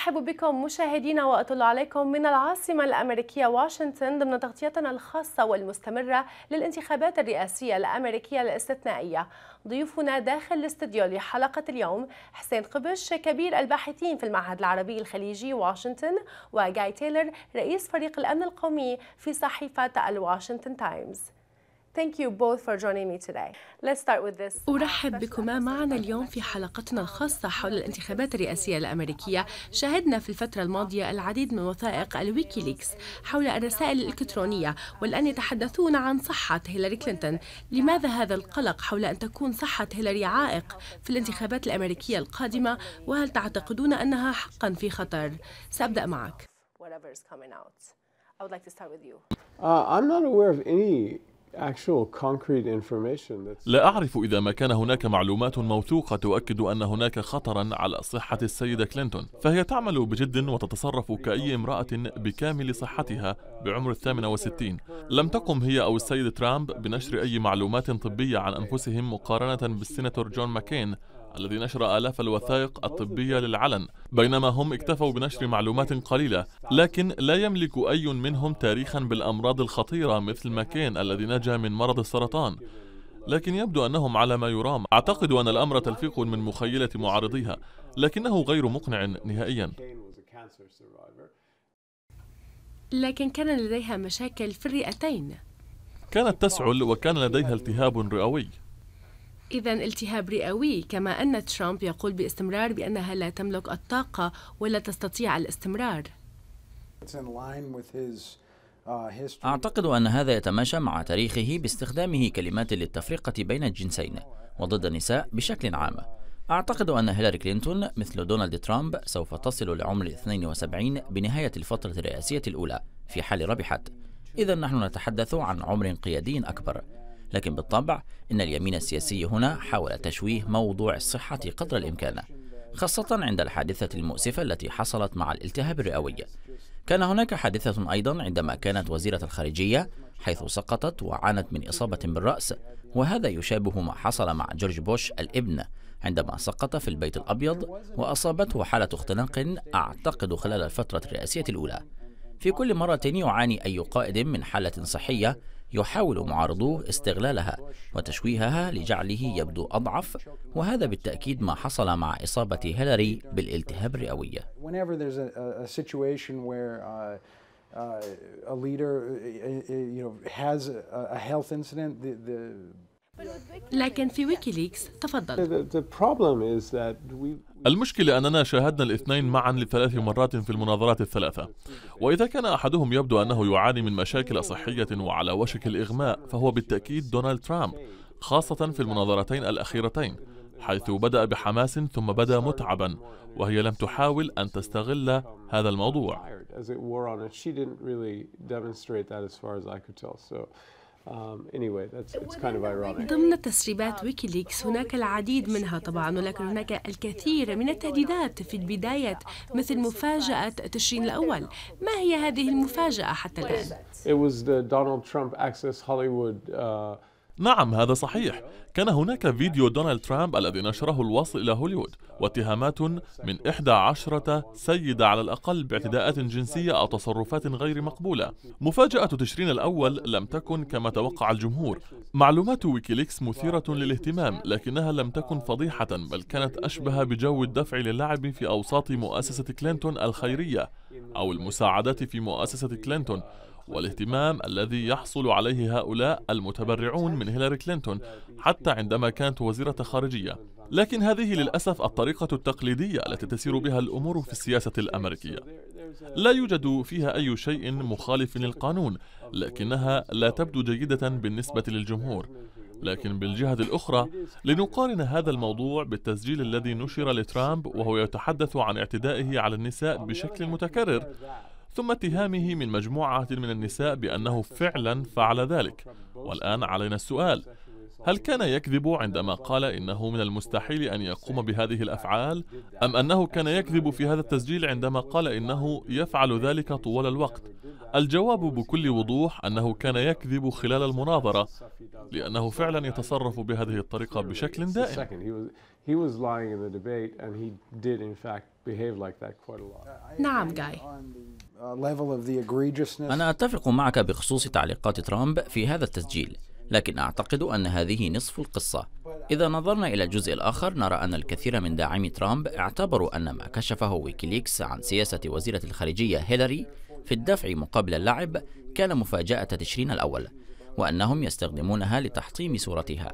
أرحب بكم مشاهدينا وأطل عليكم من العاصمة الأمريكية واشنطن ضمن تغطيتنا الخاصة والمستمرة للانتخابات الرئاسية الأمريكية الاستثنائية ضيوفنا داخل الاستديو لحلقة اليوم حسين قبش كبير الباحثين في المعهد العربي الخليجي واشنطن وجاي تايلر رئيس فريق الأمن القومي في صحيفة الواشنطن تايمز Thank you both for joining me today. Let's start with this. أرحب بكما معنا اليوم في حلقتنا الخاصة حول الانتخابات الرئاسية الأمريكية. شاهدنا في الفترة الماضية العديد من وثائق الويكيليكس حول الرسائل الإلكترونية والآن يتحدثون عن صحة هيلاري كلينتون. لماذا هذا القلق حول أن تكون صحة هيلاري عائق في الانتخابات الأمريكية القادمة وهل تعتقدون أنها حقا في خطر؟ سأبدأ معك. I would like to start with you. Uh, I'm not aware of any لا أعرف إذا ما كان هناك معلومات موثوقة تؤكد أن هناك خطرا على صحة السيدة كلينتون فهي تعمل بجد وتتصرف كأي امرأة بكامل صحتها بعمر الثامنة وستين لم تقم هي أو السيد ترامب بنشر أي معلومات طبية عن أنفسهم مقارنة بالسيناتور جون ماكين الذي نشر آلاف الوثائق الطبية للعلن بينما هم اكتفوا بنشر معلومات قليلة لكن لا يملك أي منهم تاريخا بالأمراض الخطيرة مثل ماكين الذي نجا من مرض السرطان لكن يبدو أنهم على ما يرام أعتقد أن الأمر تلفيق من مخيلة معارضيها لكنه غير مقنع نهائيا لكن كان لديها مشاكل في الرئتين كانت تسعل وكان لديها التهاب رئوي إذا التهاب رئوي كما أن ترامب يقول باستمرار بأنها لا تملك الطاقة ولا تستطيع الاستمرار. Uh, أعتقد أن هذا يتماشى مع تاريخه باستخدامه كلمات للتفرقة بين الجنسين وضد النساء بشكل عام. أعتقد أن هيلاري كلينتون مثل دونالد ترامب سوف تصل لعمر 72 بنهاية الفترة الرئاسية الأولى في حال ربحت. إذا نحن نتحدث عن عمر قيادي أكبر لكن بالطبع إن اليمين السياسي هنا حاول تشويه موضوع الصحة قدر الإمكان خاصة عند الحادثة المؤسفة التي حصلت مع الالتهاب الرئوي كان هناك حادثة أيضا عندما كانت وزيرة الخارجية حيث سقطت وعانت من إصابة بالرأس وهذا يشابه ما حصل مع جورج بوش الابن عندما سقط في البيت الأبيض وأصابته حالة اختناق أعتقد خلال الفترة الرئاسية الأولى في كل مرة يعاني أي قائد من حالة صحية يحاول معارضوه استغلالها وتشويهها لجعله يبدو أضعف وهذا بالتأكيد ما حصل مع إصابة هيلاري بالالتهاب الرئوية uh, uh, a leader uh, you know has a health incident the the لكن في ويكيليكس تفضل المشكلة أننا شاهدنا الاثنين معا لثلاث مرات في المناظرات الثلاثة وإذا كان أحدهم يبدو أنه يعاني من مشاكل صحية وعلى وشك الإغماء فهو بالتأكيد دونالد ترامب خاصة في المناظرتين الأخيرتين حيث بدأ بحماس ثم بدا متعبا وهي لم تحاول أن تستغل هذا الموضوع Um, ضمن تسريبات ويكيليكس هناك العديد منها طبعا ولكن هناك الكثير من التهديدات في البداية مثل مفاجأة تشرين الأول ما هي هذه المفاجأة حتى الآن؟ نعم هذا صحيح كان هناك فيديو دونالد ترامب الذي نشره الوصل إلى هوليوود واتهامات من إحدى عشرة سيدة على الأقل باعتداءات جنسية أو تصرفات غير مقبولة مفاجأة تشرين الأول لم تكن كما توقع الجمهور معلومات ويكيليكس مثيرة للاهتمام لكنها لم تكن فضيحة بل كانت أشبه بجو الدفع للعب في أوساط مؤسسة كلينتون الخيرية أو المساعدات في مؤسسة كلينتون والاهتمام الذي يحصل عليه هؤلاء المتبرعون من هيلاري كلينتون حتى عندما كانت وزيرة خارجية لكن هذه للأسف الطريقة التقليدية التي تسير بها الأمور في السياسة الأمريكية لا يوجد فيها أي شيء مخالف للقانون لكنها لا تبدو جيدة بالنسبة للجمهور لكن بالجهة الأخرى لنقارن هذا الموضوع بالتسجيل الذي نشر لترامب وهو يتحدث عن اعتدائه على النساء بشكل متكرر ثم اتهامه من مجموعة من النساء بأنه فعلا فعل ذلك والآن علينا السؤال هل كان يكذب عندما قال إنه من المستحيل أن يقوم بهذه الأفعال؟ أم أنه كان يكذب في هذا التسجيل عندما قال إنه يفعل ذلك طوال الوقت؟ الجواب بكل وضوح أنه كان يكذب خلال المناظرة لأنه فعلا يتصرف بهذه الطريقة بشكل دائم نعم جاي Uh, أنا أتفق معك بخصوص تعليقات ترامب في هذا التسجيل، لكن أعتقد أن هذه نصف القصة. إذا نظرنا إلى الجزء الآخر نرى أن الكثير من داعمي ترامب اعتبروا أن ما كشفه ويكيليكس عن سياسة وزيرة الخارجية هيلاري في الدفع مقابل اللعب كان مفاجأة تشرين الأول، وأنهم يستخدمونها لتحطيم صورتها،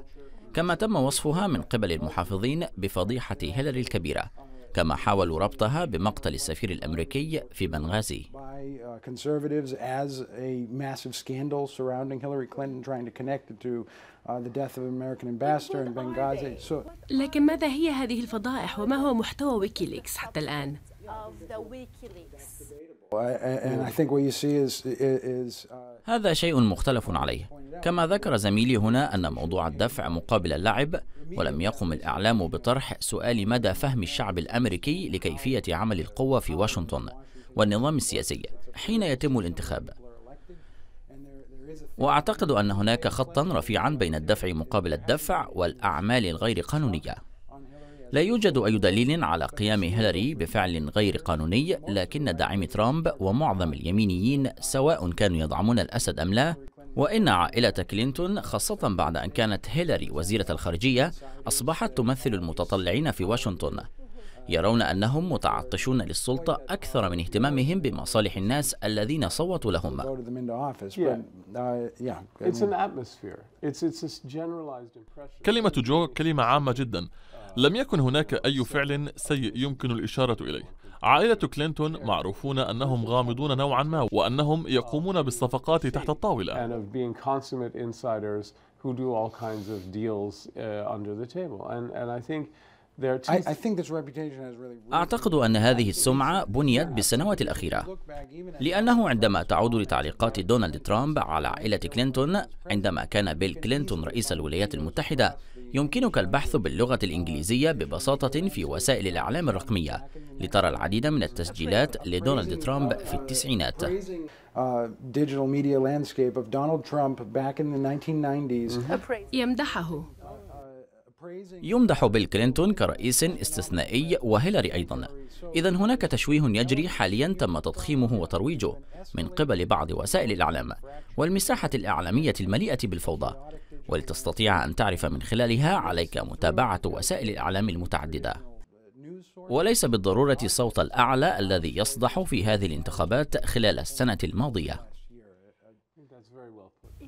كما تم وصفها من قبل المحافظين بفضيحة هيلاري الكبيرة. كما حاولوا ربطها بمقتل السفير الأمريكي في بنغازي uh, uh, لكن ماذا هي هذه الفضائح وما هو محتوى ويكيليكس حتى الآن؟ And I think what you see is, is uh, هذا شيء مختلف عليه كما ذكر زميلي هنا أن موضوع الدفع مقابل اللعب ولم يقم الإعلام بطرح سؤال مدى فهم الشعب الأمريكي لكيفية عمل القوة في واشنطن والنظام السياسي حين يتم الانتخاب وأعتقد أن هناك خطا رفيعا بين الدفع مقابل الدفع والأعمال الغير قانونية لا يوجد أي دليل على قيام هيلاري بفعل غير قانوني لكن داعمي ترامب ومعظم اليمينيين سواء كانوا يدعمون الأسد أم لا وإن عائلة كلينتون خاصة بعد أن كانت هيلاري وزيرة الخارجية أصبحت تمثل المتطلعين في واشنطن يرون أنهم متعطشون للسلطة أكثر من اهتمامهم بمصالح الناس الذين صوتوا لهم uh, كلمة جو كلمة عامة جدا لم يكن هناك أي فعل سيء يمكن الإشارة إليه عائلة كلينتون معروفون أنهم غامضون نوعا ما وأنهم يقومون بالصفقات تحت الطاولة who do all kinds of deals uh, under the table. And, and I think أعتقد أن هذه السمعة بنيت بالسنوات الأخيرة لأنه عندما تعود لتعليقات دونالد ترامب على عائلة كلينتون عندما كان بيل كلينتون رئيس الولايات المتحدة يمكنك البحث باللغة الإنجليزية ببساطة في وسائل الإعلام الرقمية لترى العديد من التسجيلات لدونالد ترامب في التسعينات uh, يمدحه يمدح بيل كلينتون كرئيس استثنائي وهيلاري أيضا إذا هناك تشويه يجري حاليا تم تضخيمه وترويجه من قبل بعض وسائل الإعلام والمساحة الإعلامية المليئة بالفوضى ولتستطيع أن تعرف من خلالها عليك متابعة وسائل الإعلام المتعددة وليس بالضرورة الصوت الأعلى الذي يصدح في هذه الانتخابات خلال السنة الماضية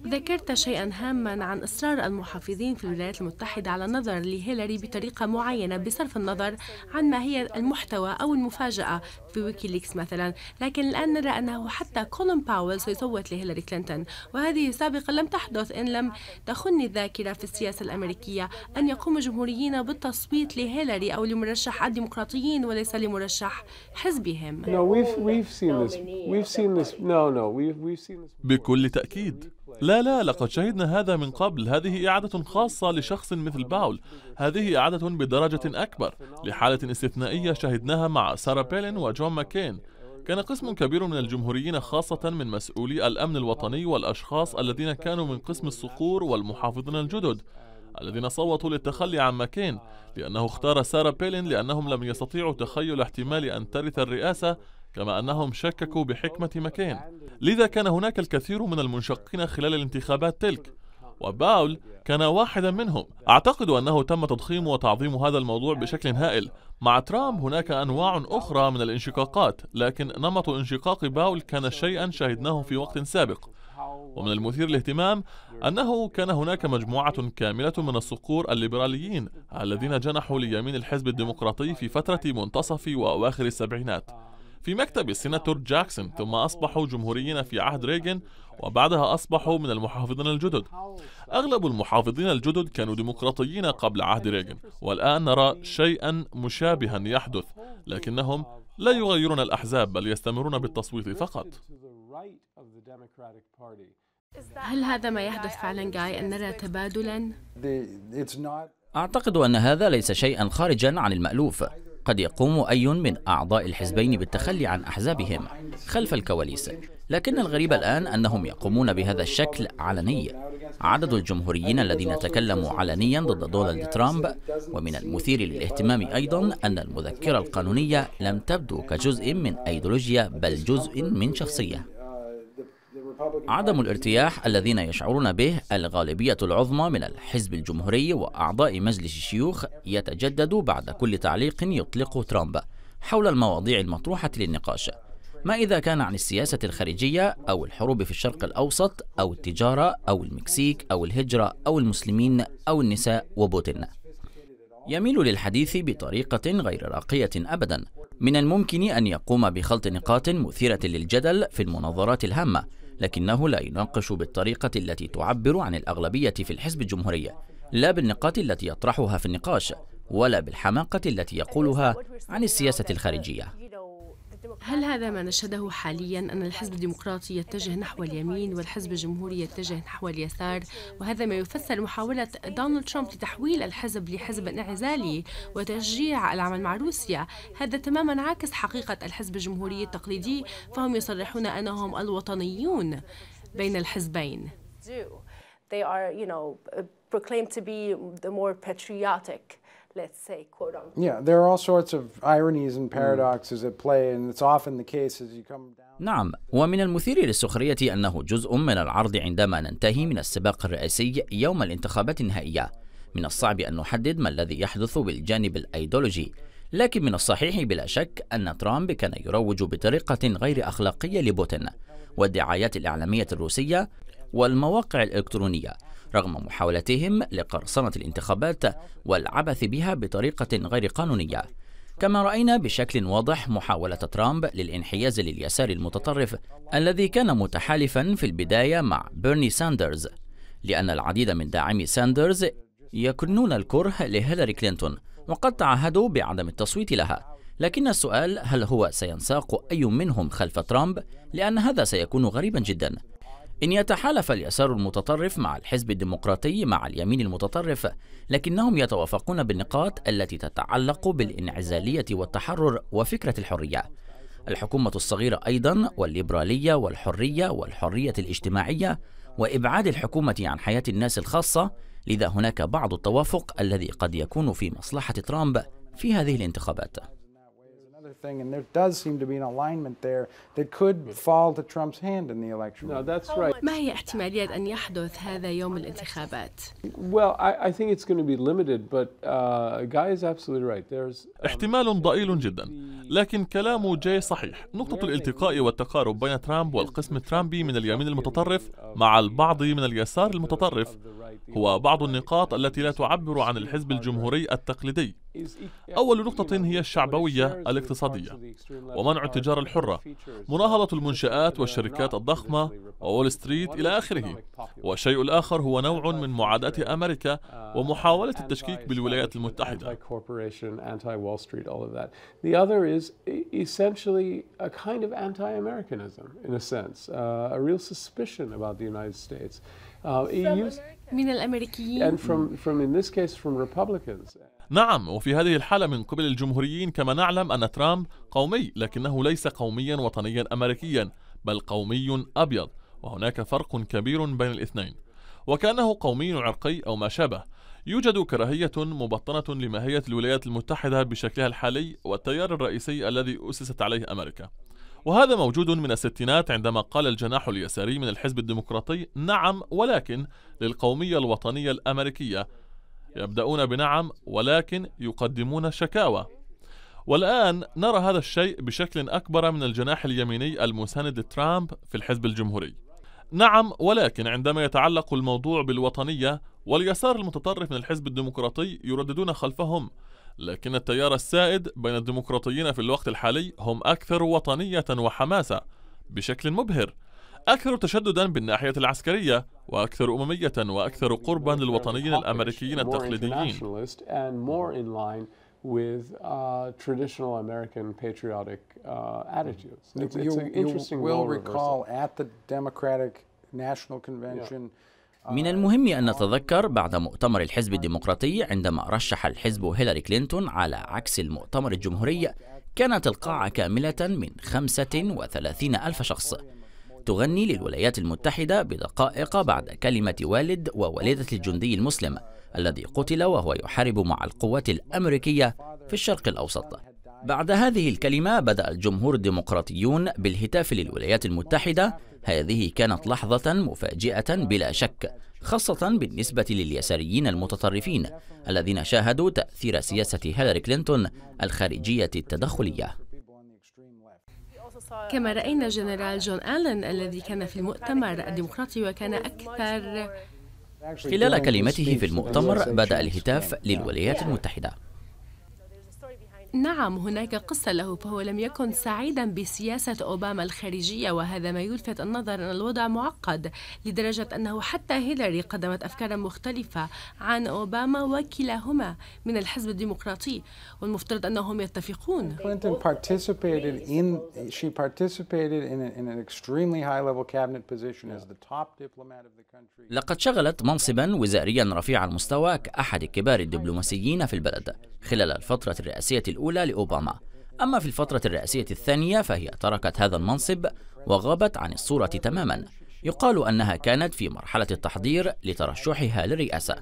ذكرت شيئا هاما عن إصرار المحافظين في الولايات المتحدة على النظر لهيلاري بطريقة معينة بصرف النظر عن ما هي المحتوى أو المفاجأة في ويكيليكس مثلا لكن الآن نرى أنه حتى كولن باول سيصوت لهيلاري كلينتون وهذه سابقا لم تحدث إن لم تخني الذاكرة في السياسة الأمريكية أن يقوم الجمهوريين بالتصويت لهيلاري أو لمرشح الديمقراطيين وليس لمرشح حزبهم بكل تأكيد لا لا لقد شهدنا هذا من قبل هذه إعادة خاصة لشخص مثل باول هذه إعادة بدرجة أكبر لحالة استثنائية شهدناها مع سارة بيلين وجون ماكين كان قسم كبير من الجمهوريين خاصة من مسؤولي الأمن الوطني والأشخاص الذين كانوا من قسم الصقور والمحافظين الجدد الذين صوتوا للتخلي عن ماكين لأنه اختار سارة بيلين لأنهم لم يستطيعوا تخيل احتمال أن ترث الرئاسة كما أنهم شككوا بحكمة مكين لذا كان هناك الكثير من المنشقين خلال الانتخابات تلك وباول كان واحدا منهم أعتقد أنه تم تضخيم وتعظيم هذا الموضوع بشكل هائل مع ترامب هناك أنواع أخرى من الانشقاقات لكن نمط انشقاق باول كان شيئا شاهدناه في وقت سابق ومن المثير للاهتمام أنه كان هناك مجموعة كاملة من الصقور الليبراليين الذين جنحوا ليمين الحزب الديمقراطي في فترة منتصف وأواخر السبعينات في مكتب السيناتور جاكسون ثم أصبحوا جمهوريين في عهد ريغن وبعدها أصبحوا من المحافظين الجدد أغلب المحافظين الجدد كانوا ديمقراطيين قبل عهد ريغن والآن نرى شيئا مشابها يحدث لكنهم لا يغيرون الأحزاب بل يستمرون بالتصويت فقط هل هذا ما يحدث فعلا جاي أن نرى تبادلا؟ أعتقد أن هذا ليس شيئا خارجا عن المألوف قد يقوم أي من أعضاء الحزبين بالتخلي عن أحزابهم خلف الكواليس لكن الغريب الآن أنهم يقومون بهذا الشكل علنيا عدد الجمهوريين الذين تكلموا علنيا ضد دونالد ترامب ومن المثير للاهتمام أيضا أن المذكرة القانونية لم تبدو كجزء من أيديولوجيا بل جزء من شخصية عدم الارتياح الذين يشعرون به الغالبية العظمى من الحزب الجمهوري وأعضاء مجلس الشيوخ يتجدد بعد كل تعليق يطلقه ترامب حول المواضيع المطروحة للنقاش ما إذا كان عن السياسة الخارجية أو الحروب في الشرق الأوسط أو التجارة أو المكسيك أو الهجرة أو المسلمين أو النساء وبوتين يميل للحديث بطريقة غير راقية أبدا من الممكن أن يقوم بخلط نقاط مثيرة للجدل في المناظرات الهامة لكنه لا يناقش بالطريقة التي تعبر عن الأغلبية في الحزب الجمهوري لا بالنقاط التي يطرحها في النقاش ولا بالحماقة التي يقولها عن السياسة الخارجية هل هذا ما نشهده حاليا أن الحزب الديمقراطي يتجه نحو اليمين والحزب الجمهوري يتجه نحو اليسار وهذا ما يفسر محاولة دونالد ترامب لتحويل الحزب لحزب انعزالي وتشجيع العمل مع روسيا هذا تماما عاكس حقيقة الحزب الجمهوري التقليدي فهم يصرحون أنهم الوطنيون بين الحزبين They are, you know, proclaimed to be the more patriotic let's say, quote unquote. Yeah, there are all sorts of ironies and mm. paradoxes at play, and it's often the case as you come down. نعم، ومن المثير للسخرية أنه جزء من العرض عندما ننتهي من السباق الرئيسي يوم الانتخابات النهائية. من الصعب أن نحدد ما الذي يحدث بالجانب الأيديولوجي، لكن من الصحيح بلا شك أن ترامب كان يروج بطريقة غير أخلاقية لبوتين والدعايات الإعلامية الروسية والمواقع الإلكترونية رغم محاولتهم لقرصنة الانتخابات والعبث بها بطريقة غير قانونية كما رأينا بشكل واضح محاولة ترامب للانحياز لليسار المتطرف الذي كان متحالفا في البداية مع بيرني ساندرز لأن العديد من داعمي ساندرز يكنون الكره لهيلاري كلينتون وقد تعهدوا بعدم التصويت لها لكن السؤال هل هو سينساق أي منهم خلف ترامب؟ لأن هذا سيكون غريبا جدا إن يتحالف اليسار المتطرف مع الحزب الديمقراطي مع اليمين المتطرف لكنهم يتوافقون بالنقاط التي تتعلق بالانعزالية والتحرر وفكرة الحرية الحكومة الصغيرة أيضا والليبرالية والحرية والحرية الاجتماعية وإبعاد الحكومة عن حياة الناس الخاصة لذا هناك بعض التوافق الذي قد يكون في مصلحة ترامب في هذه الانتخابات other thing, and there does seem to be an alignment there that could fall to Trump's hand in the election. No, that's right. ما هي احتمالية أن يحدث هذا يوم الانتخابات؟ Well, I, I think it's going to be limited, but uh, Guy is absolutely right. There's احتمال ضئيل جدا، لكن كلام جاي صحيح. نقطة الالتقاء والتقارب بين ترامب والقسم الترامبي من اليمين المتطرف مع البعض من اليسار المتطرف هو بعض النقاط التي لا تعبر عن الحزب الجمهوري التقليدي أول نقطة هي الشعبوية الاقتصادية ومنع التجارة الحرة مناهضة المنشآت والشركات الضخمة وول ستريت إلى آخره والشيء الآخر هو نوع من معاداة أمريكا ومحاولة التشكيك بالولايات المتحده uh, من الأمريكيين and from, from in this case from Republicans. نعم وفي هذه الحالة من قبل الجمهوريين كما نعلم أن ترامب قومي لكنه ليس قوميا وطنيا أمريكيا بل قومي أبيض وهناك فرق كبير بين الاثنين وكأنه قومي عرقي أو ما شابه يوجد كراهية مبطنة لماهية الولايات المتحدة بشكلها الحالي والتيار الرئيسي الذي أسست عليه أمريكا وهذا موجود من الستينات عندما قال الجناح اليساري من الحزب الديمقراطي نعم ولكن للقومية الوطنية الأمريكية يبدأون بنعم ولكن يقدمون شكاوى والآن نرى هذا الشيء بشكل أكبر من الجناح اليميني المساند لترامب في الحزب الجمهوري نعم ولكن عندما يتعلق الموضوع بالوطنية واليسار المتطرف من الحزب الديمقراطي يرددون خلفهم لكن التيار السائد بين الديمقراطيين في الوقت الحالي هم أكثر وطنية وحماسة بشكل مبهر أكثر تشددا بالناحية العسكرية وأكثر أممية وأكثر قربا للوطنيين الأمريكيين التقليديين with uh, traditional American patriotic uh, attitudes. It's, it's an interesting you will recall at the Democratic National Convention. Yeah. من آه. المهم أن نتذكر بعد مؤتمر الحزب الديمقراطي عندما رشح الحزب هيلاري كلينتون على عكس المؤتمر الجمهوري كانت القاعة كاملة من 35 ألف شخص تغني للولايات المتحدة بدقائق بعد كلمة والد ووالدة الجندي المسلم الذي قتل وهو يحارب مع القوات الأمريكية في الشرق الأوسط بعد هذه الكلمة بدأ الجمهور الديمقراطيون بالهتاف للولايات المتحدة هذه كانت لحظة مفاجئة بلا شك خاصة بالنسبة لليساريين المتطرفين الذين شاهدوا تأثير سياسة هيلاري كلينتون الخارجية التدخلية كما رأينا جنرال جون آلن الذي كان في المؤتمر الديمقراطي وكان أكثر خلال كلمته في المؤتمر بدأ الهتاف للولايات المتحدة نعم هناك قصة له فهو لم يكن سعيدا بسياسة أوباما الخارجية وهذا ما يلفت النظر أن الوضع معقد لدرجة أنه حتى هيلاري قدمت أفكارا مختلفة عن أوباما وكلاهما من الحزب الديمقراطي والمفترض أنهم يتفقون لقد شغلت منصبا وزاريا رفيع المستوى كأحد كبار الدبلوماسيين في البلد خلال الفترة الرئاسية الأولى الأولى لأوباما أما في الفترة الرئاسية الثانية فهي تركت هذا المنصب وغابت عن الصورة تماما يقال أنها كانت في مرحلة التحضير لترشحها للرئاسة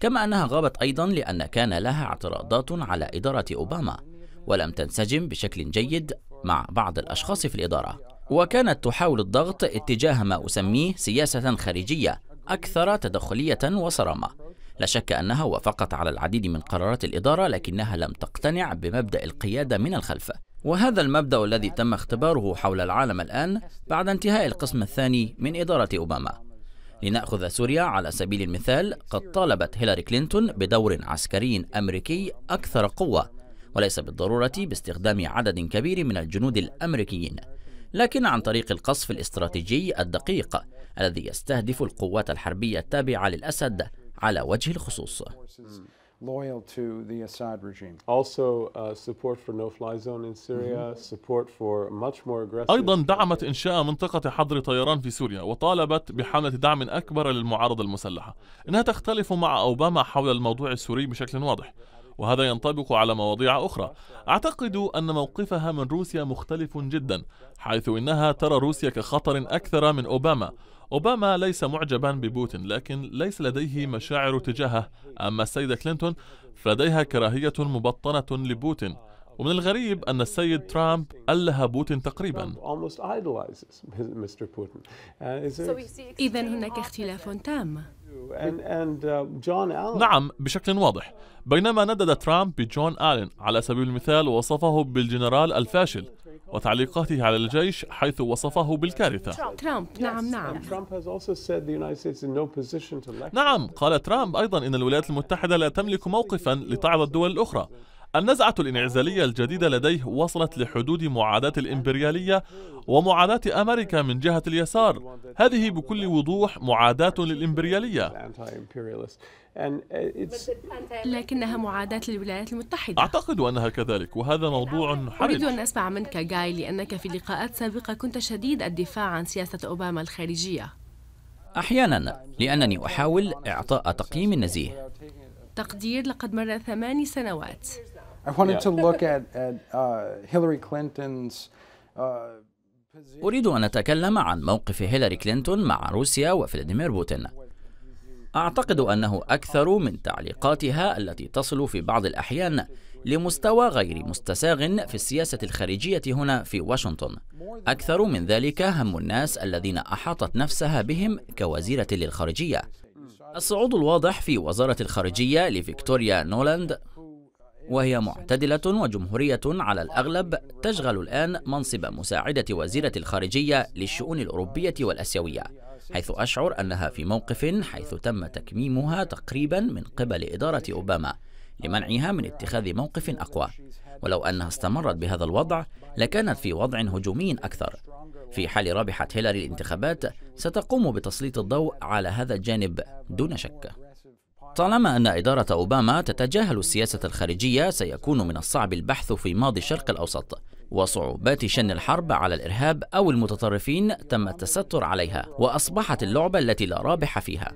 كما أنها غابت أيضا لأن كان لها اعتراضات على إدارة أوباما ولم تنسجم بشكل جيد مع بعض الأشخاص في الإدارة وكانت تحاول الضغط اتجاه ما أسميه سياسة خارجية أكثر تدخلية وصرامة لا شك أنها وافقت على العديد من قرارات الإدارة لكنها لم تقتنع بمبدأ القيادة من الخلف وهذا المبدأ الذي تم اختباره حول العالم الآن بعد انتهاء القسم الثاني من إدارة أوباما لنأخذ سوريا على سبيل المثال قد طالبت هيلاري كلينتون بدور عسكري أمريكي أكثر قوة وليس بالضرورة باستخدام عدد كبير من الجنود الأمريكيين لكن عن طريق القصف الاستراتيجي الدقيق الذي يستهدف القوات الحربية التابعة للأسد على وجه الخصوص loyal to the Assad regime. Also, uh, support for no-fly zone in Syria, mm-hmm. support for much more aggressive. أيضا دعمت إنشاء منطقة حظر طيران في سوريا وطالبت بحملة دعم أكبر للمعارضة المسلحة. إنها تختلف مع أوباما حول الموضوع السوري بشكل واضح. وهذا ينطبق على مواضيع أخرى أعتقد أن موقفها من روسيا مختلف جدا حيث إنها ترى روسيا كخطر أكثر من أوباما أوباما ليس معجبا ببوتين لكن ليس لديه مشاعر تجاهه أما السيدة كلينتون فلديها كراهية مبطنة لبوتين ومن الغريب أن السيد ترامب أله بوتين تقريبا uh, إذا هناك اختلاف تام Uh, نعم بشكل واضح بينما ندد ترامب بجون آلين على سبيل المثال ووصفه بالجنرال الفاشل وتعليقاته على الجيش حيث وصفه بالكارثة ترامب نعم نعم نعم قال ترامب أيضا إن الولايات المتحدة لا تملك موقفا لتعظ الدول الأخرى النزعة الانعزالية الجديدة لديه وصلت لحدود معاداة الإمبريالية ومعاداة أمريكا من جهة اليسار هذه بكل وضوح معاداة للإمبريالية لكنها معاداة للولايات المتحدة أعتقد أنها كذلك وهذا موضوع حرج أريد أن أسمع منك جاي لأنك في لقاءات سابقة كنت شديد الدفاع عن سياسة أوباما الخارجية أحيانا لأنني أحاول إعطاء تقييم نزيه تقدير لقد مر ثماني سنوات I wanted to look at, at uh, Hillary Clinton's uh, أريد أن أتكلم عن موقف هيلاري كلينتون مع روسيا وفلاديمير بوتين أعتقد أنه أكثر من تعليقاتها التي تصل في بعض الأحيان لمستوى غير مستساغ في السياسة الخارجية هنا في واشنطن أكثر من ذلك هم الناس الذين أحاطت نفسها بهم كوزيرة للخارجية الصعود الواضح في وزارة الخارجية لفيكتوريا نولاند وهي معتدلة وجمهورية على الأغلب تشغل الآن منصب مساعدة وزيرة الخارجية للشؤون الأوروبية والأسيوية حيث أشعر أنها في موقف حيث تم تكميمها تقريبا من قبل إدارة أوباما لمنعها من اتخاذ موقف أقوى ولو أنها استمرت بهذا الوضع لكانت في وضع هجومي أكثر في حال ربحت هيلاري الانتخابات ستقوم بتسليط الضوء على هذا الجانب دون شك طالما أن إدارة أوباما تتجاهل السياسة الخارجية سيكون من الصعب البحث في ماضي الشرق الأوسط وصعوبات شن الحرب على الإرهاب أو المتطرفين تم التستر عليها وأصبحت اللعبة التي لا رابح فيها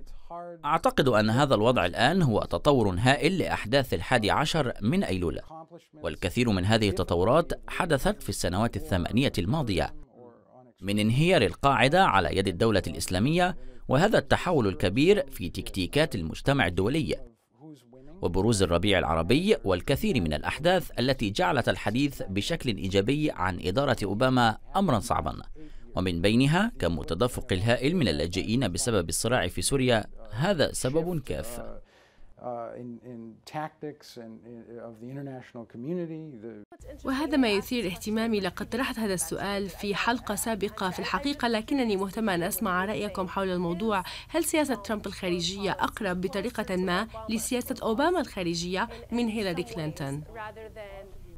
أعتقد أن هذا الوضع الآن هو تطور هائل لأحداث الحادي عشر من أيلول والكثير من هذه التطورات حدثت في السنوات الثمانية الماضية من انهيار القاعدة على يد الدولة الإسلامية وهذا التحول الكبير في تكتيكات المجتمع الدولي وبروز الربيع العربي والكثير من الأحداث التي جعلت الحديث بشكل إيجابي عن إدارة أوباما أمرا صعبا ومن بينها كم التدفق الهائل من اللاجئين بسبب الصراع في سوريا هذا سبب كاف Uh, in, in tactics and uh, of the international community. وهذا ما يثير اهتمامي لقد طرحت هذا السؤال في حلقة سابقة في الحقيقة لكنني مهتمة أن أسمع رأيكم حول الموضوع هل سياسة ترامب الخارجية أقرب بطريقة ما لسياسة أوباما الخارجية من هيلاري كلينتون؟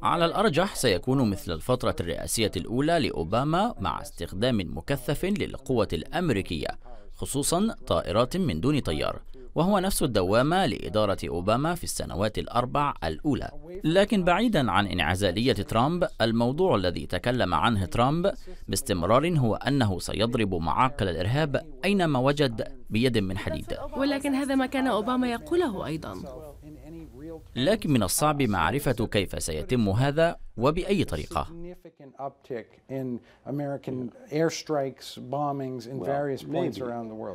على الأرجح سيكون مثل الفترة الرئاسية الأولى لأوباما مع استخدام مكثف للقوة الأمريكية خصوصا طائرات من دون طيار وهو نفس الدوامة لإدارة أوباما في السنوات الأربع الأولى لكن بعيدا عن انعزالية ترامب الموضوع الذي تكلم عنه ترامب باستمرار هو أنه سيضرب معاقل الإرهاب أينما وجد بيد من حديد ولكن هذا ما كان أوباما يقوله أيضا لكن من الصعب معرفة كيف سيتم هذا وبأي طريقة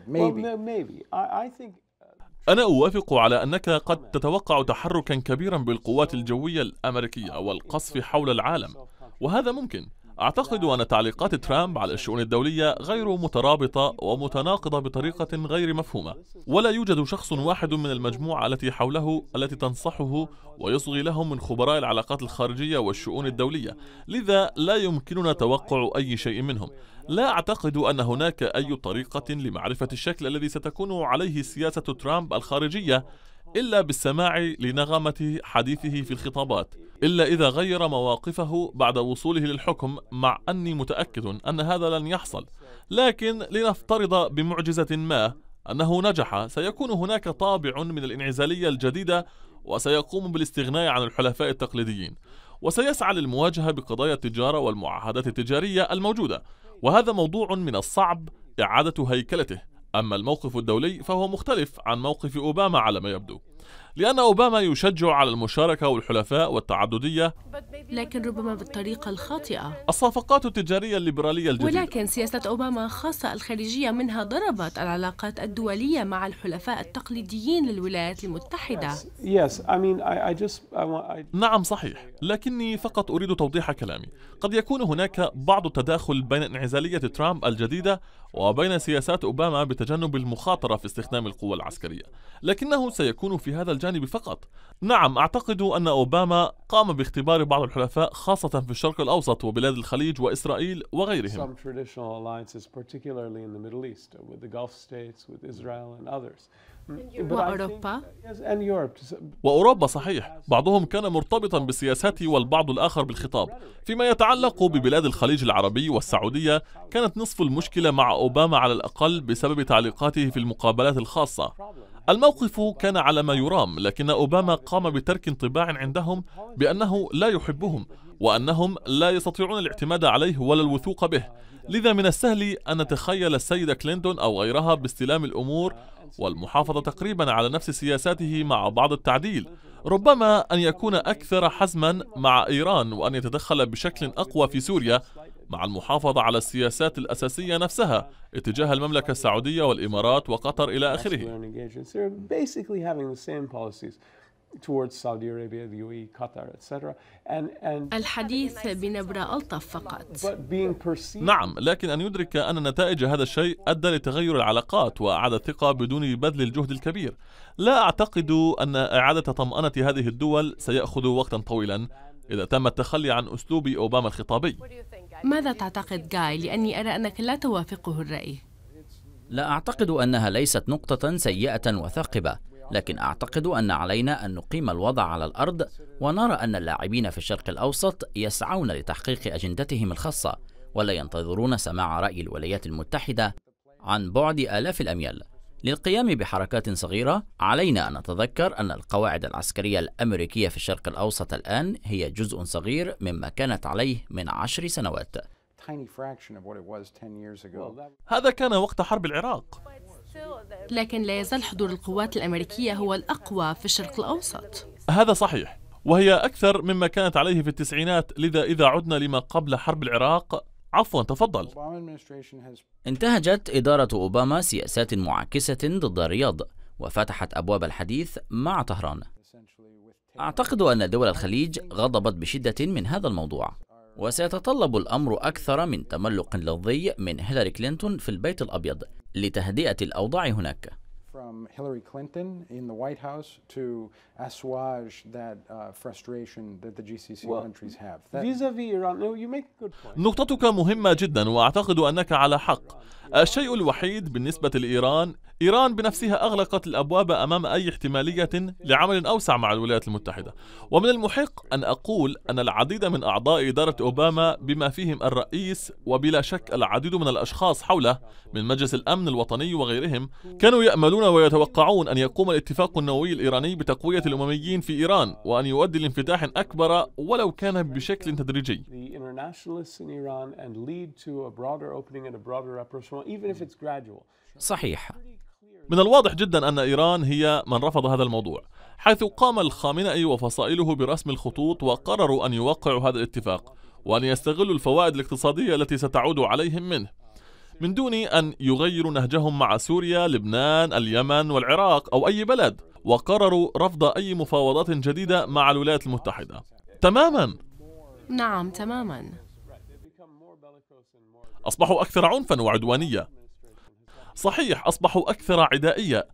maybe. Maybe. I think. أنا أوافق على أنك قد تتوقع تحركا كبيرا بالقوات الجوية الأمريكية والقصف حول العالم وهذا ممكن أعتقد أن تعليقات ترامب على الشؤون الدولية غير مترابطة ومتناقضة بطريقة غير مفهومة ولا يوجد شخص واحد من المجموعة التي حوله التي تنصحه ويصغي لهم من خبراء العلاقات الخارجية والشؤون الدولية لذا لا يمكننا توقع أي شيء منهم لا أعتقد أن هناك أي طريقة لمعرفة الشكل الذي ستكون عليه سياسة ترامب الخارجية إلا بالسماع لنغمة حديثه في الخطابات إلا إذا غير مواقفه بعد وصوله للحكم مع أني متأكد أن هذا لن يحصل لكن لنفترض بمعجزة ما أنه نجح سيكون هناك طابع من الانعزالية الجديدة وسيقوم بالاستغناء عن الحلفاء التقليديين وسيسعى للمواجهة بقضايا التجارة والمعاهدات التجارية الموجودة وهذا موضوع من الصعب إعادة هيكلته أما الموقف الدولي فهو مختلف عن موقف أوباما على ما يبدو لأن أوباما يشجع على المشاركة والحلفاء والتعددية لكن ربما بالطريقة الخاطئة الصفقات التجارية الليبرالية الجديدة ولكن سياسة أوباما خاصة الخارجية منها ضربت العلاقات الدولية مع الحلفاء التقليديين للولايات المتحدة نعم صحيح لكني فقط أريد توضيح كلامي قد يكون هناك بعض التداخل بين انعزالية ترامب الجديدة وبين سياسات أوباما بتجنب المخاطرة في استخدام القوة العسكرية لكنه سيكون في هذا الجانب الجانب فقط نعم أعتقد أن أوباما قام باختبار بعض الحلفاء خاصة في الشرق الأوسط وبلاد الخليج وإسرائيل وغيرهم وأوروبا وأوروبا صحيح بعضهم كان مرتبطا بالسياسات والبعض الآخر بالخطاب فيما يتعلق ببلاد الخليج العربي والسعودية كانت نصف المشكلة مع أوباما على الأقل بسبب تعليقاته في المقابلات الخاصة الموقف كان على ما يرام لكن أوباما قام بترك انطباع عندهم بأنه لا يحبهم وأنهم لا يستطيعون الاعتماد عليه ولا الوثوق به لذا من السهل أن نتخيل السيدة كلينتون أو غيرها باستلام الأمور والمحافظة تقريبا على نفس سياساته مع بعض التعديل ربما أن يكون أكثر حزما مع إيران وأن يتدخل بشكل أقوى في سوريا مع المحافظة على السياسات الأساسية نفسها اتجاه المملكة السعودية والإمارات وقطر إلى آخره e, الحديث بنبرة ألطف فقط نعم لكن أن يدرك أن نتائج هذا الشيء أدى لتغير العلاقات وأعاد الثقة بدون بذل الجهد الكبير لا أعتقد أن إعادة طمأنة هذه الدول سيأخذ وقتا طويلا إذا تم التخلي عن أسلوب أوباما الخطابي ماذا تعتقد جاي؟ لأني أرى أنك لا توافقه الرأي لا أعتقد أنها ليست نقطة سيئة وثاقبة لكن أعتقد أن علينا أن نقيم الوضع على الأرض ونرى أن اللاعبين في الشرق الأوسط يسعون لتحقيق أجندتهم الخاصة ولا ينتظرون سماع رأي الولايات المتحدة عن بعد آلاف الأميال للقيام بحركات صغيرة علينا أن نتذكر أن القواعد العسكرية الأمريكية في الشرق الأوسط الآن هي جزء صغير مما كانت عليه من عشر سنوات هذا كان وقت حرب العراق لكن لا يزال حضور القوات الأمريكية هو الأقوى في الشرق الأوسط هذا صحيح وهي أكثر مما كانت عليه في التسعينات لذا إذا عدنا لما قبل حرب العراق عفوا تفضل انتهجت إدارة أوباما سياسات معاكسة ضد الرياض وفتحت أبواب الحديث مع طهران أعتقد أن دول الخليج غضبت بشدة من هذا الموضوع وسيتطلب الأمر أكثر من تملق لفظي من هيلاري كلينتون في البيت الأبيض لتهدئة الأوضاع هناك um, Hillary Clinton in the White House to assuage that uh, frustration that the GCC countries have. Vis-a-vis Iran, no, you make good point. نقطتك مهمة جدا وأعتقد أنك على حق. الشيء الوحيد بالنسبة لإيران إيران بنفسها أغلقت الأبواب أمام أي احتمالية لعمل أوسع مع الولايات المتحدة ومن المحق أن أقول أن العديد من أعضاء إدارة أوباما بما فيهم الرئيس وبلا شك العديد من الأشخاص حوله من مجلس الأمن الوطني وغيرهم كانوا يأملون ويتوقعون أن يقوم الاتفاق النووي الإيراني بتقوية الأمميين في إيران وأن يؤدي لانفتاح أكبر ولو كان بشكل تدريجي صحيح من الواضح جدا أن إيران هي من رفض هذا الموضوع حيث قام الخامنئي وفصائله برسم الخطوط وقرروا أن يوقعوا هذا الاتفاق وأن يستغلوا الفوائد الاقتصادية التي ستعود عليهم منه من دون أن يغيروا نهجهم مع سوريا لبنان اليمن والعراق أو أي بلد وقرروا رفض أي مفاوضات جديدة مع الولايات المتحدة تماما نعم تماما أصبحوا أكثر عنفا وعدوانية صحيح أصبحوا أكثر عدائية